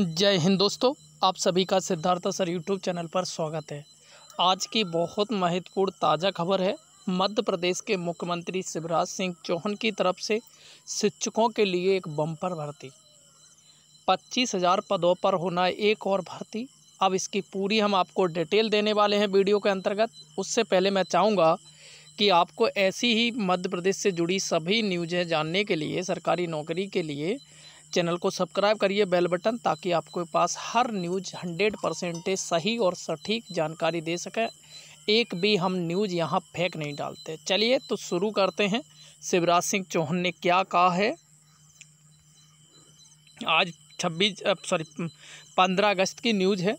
जय हिंद दोस्तों आप सभी का सिद्धार्थ सर यूट्यूब चैनल पर स्वागत है आज की बहुत महत्वपूर्ण ताज़ा खबर है मध्य प्रदेश के मुख्यमंत्री शिवराज सिंह चौहान की तरफ से शिक्षकों के लिए एक बम्पर भर्ती पच्चीस हज़ार पदों पर होना एक और भर्ती अब इसकी पूरी हम आपको डिटेल देने वाले हैं वीडियो के अंतर्गत उससे पहले मैं चाहूँगा कि आपको ऐसी ही मध्य प्रदेश से जुड़ी सभी न्यूज़ें जानने के लिए सरकारी नौकरी के लिए चैनल को सब्सक्राइब करिए बेल बटन ताकि आपके पास हर न्यूज हंड्रेड परसेंटेज सही और सटीक जानकारी दे सकें एक भी हम न्यूज़ यहाँ फेंक नहीं डालते चलिए तो शुरू करते हैं शिवराज सिंह चौहान ने क्या कहा है आज छब्बीस सॉरी पंद्रह अगस्त की न्यूज़ है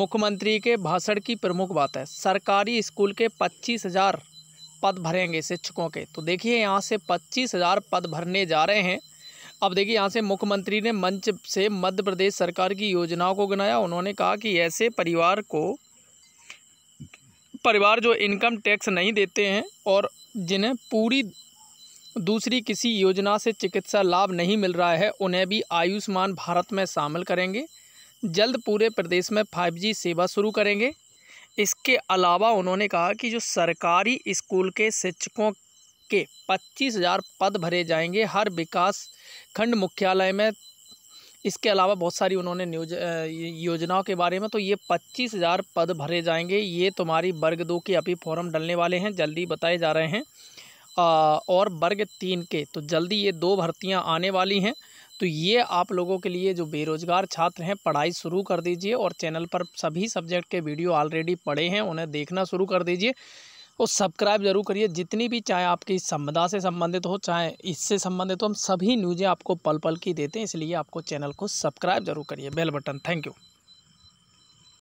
मुख्यमंत्री के भाषण की प्रमुख बात है सरकारी स्कूल के पच्चीस हज़ार पद भरेंगे शिक्षकों के तो देखिए यहाँ से पच्चीस हज़ार पद भरने जा रहे हैं अब देखिए यहाँ से मुख्यमंत्री ने मंच से मध्य प्रदेश सरकार की योजनाओं को गिनाया उन्होंने कहा कि ऐसे परिवार को परिवार जो इनकम टैक्स नहीं देते हैं और जिन्हें पूरी दूसरी किसी योजना से चिकित्सा लाभ नहीं मिल रहा है उन्हें भी आयुष्मान भारत में शामिल करेंगे जल्द पूरे प्रदेश में फाइव सेवा शुरू करेंगे इसके अलावा उन्होंने कहा कि जो सरकारी स्कूल के शिक्षकों के पच्चीस हज़ार पद भरे जाएंगे हर विकास खंड मुख्यालय में इसके अलावा बहुत सारी उन्होंने न्यूज योजनाओं के बारे में तो ये पच्चीस हज़ार पद भरे जाएंगे ये तुम्हारी वर्ग दो के अभी फॉर्म डलने वाले हैं जल्दी बताए जा रहे हैं और वर्ग तीन के तो जल्दी ये दो भर्तियां आने वाली हैं तो ये आप लोगों के लिए जो बेरोज़गार छात्र हैं पढ़ाई शुरू कर दीजिए और चैनल पर सभी सब्जेक्ट के वीडियो ऑलरेडी पड़े हैं उन्हें देखना शुरू कर दीजिए और सब्सक्राइब जरूर करिए जितनी भी चाहे आपकी संपदा से संबंधित हो चाहे इससे संबंधित हो हम सभी न्यूज़ें आपको पल पल की देते हैं इसलिए आपको चैनल को सब्सक्राइब जरूर करिए बेल बटन थैंक यू